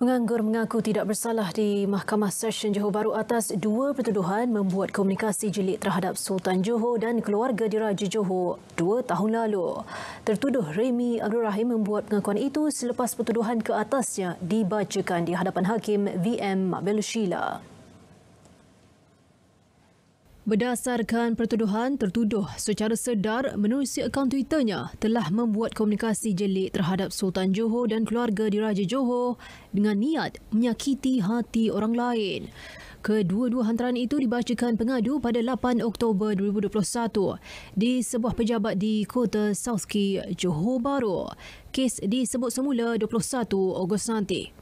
Penganggur mengaku tidak bersalah di Mahkamah Session Johor Baru atas dua pertuduhan membuat komunikasi jelik terhadap Sultan Johor dan keluarga diraja Johor dua tahun lalu. Tertuduh Remy Abdul Rahim membuat pengakuan itu selepas pertuduhan ke atasnya dibacakan di hadapan Hakim VM Mabel Sheila. Berdasarkan pertuduhan, tertuduh secara sedar menerusi akaun Twitternya telah membuat komunikasi jelik terhadap Sultan Johor dan keluarga diraja Johor dengan niat menyakiti hati orang lain. Kedua-dua hantaran itu dibacakan pengadu pada 8 Oktober 2021 di sebuah pejabat di Kota Southkey, Johor Baru. Kes disebut semula 21 Ogos nanti.